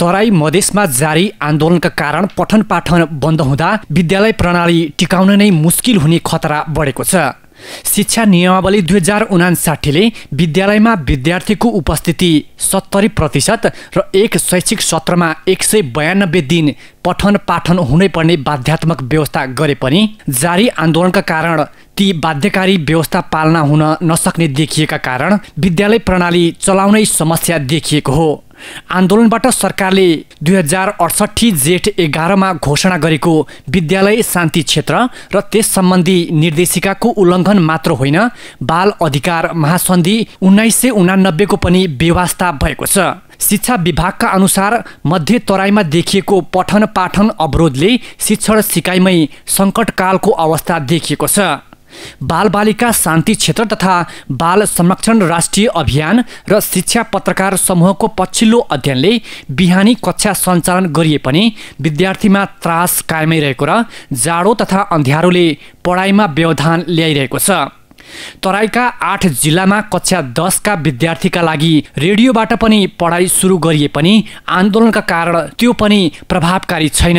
तराई मधेसमा जारी आन्दोलनका कारण पठन पाठन बन्द हुँदा विद्यालय प्रणाली टिकाउन नै मुस्किल हुने खतरा बढेको छ शिक्षा नियमावली दुई हजार उनासाठीले विद्यालयमा विद्यार्थीको उपस्थिति सत्तरी प्रतिशत र एक शैक्षिक सत्रमा एक सय बयानब्बे दिन पठन पाठन हुनैपर्ने बाध्यात्मक व्यवस्था गरे पनि जारी आन्दोलनका कारण ती बाध्यकारी व्यवस्था पालना हुन नसक्ने देखिएका कारण विद्यालय प्रणाली चलाउनै समस्या देखिएको हो आन्दोलनबाट सरकारले दुई हजार अडसट्ठी जेठ एघारमा घोषणा गरेको विद्यालय शान्ति क्षेत्र र त्यस सम्बन्धी निर्देशिकाको उल्लङ्घन मात्र होइन बाल अधिकार महासन्धि उन्नाइस सय उनानब्बेको पनि व्यवस्था भएको छ शिक्षा विभागका अनुसार मध्य तराईमा देखिएको पठन पाठन अवरोधले शिक्षण सिकाइमै सङ्कटकालको अवस्था देखिएको छ बालबालिका शान्ति क्षेत्र तथा बाल संरक्षण राष्ट्रिय अभियान र शिक्षा पत्रकार समूहको पछिल्लो अध्ययनले बिहानी कक्षा सञ्चालन गरिए पनि विद्यार्थीमा त्रास कायमै रहेको र जाडो तथा अन्ध्यारोले पढाइमा व्यवधान ल्याइरहेको छ तराईका आठ जिल्लामा कक्षा दसका विद्यार्थीका लागि रेडियोबाट पनि पढाइ सुरु गरिए पनि आन्दोलनका कारण त्यो पनि प्रभावकारी छैन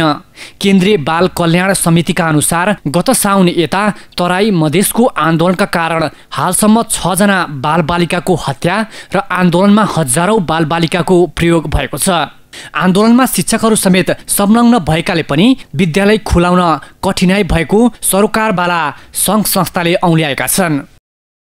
केन्द्रीय बाल कल्याण समितिका अनुसार गत साउन यता तराई मधेसको आन्दोलनका कारण हालसम्म छजना बालबालिकाको हत्या र आन्दोलनमा हजारौँ बालबालिकाको प्रयोग भएको छ आन्दोलनमा शिक्षकहरू समेत संलग्न भएकाले पनि विद्यालय खुलाउन कठिनाई भएको सरकारवाला सङ्घ संस्थाले औल्याएका छन्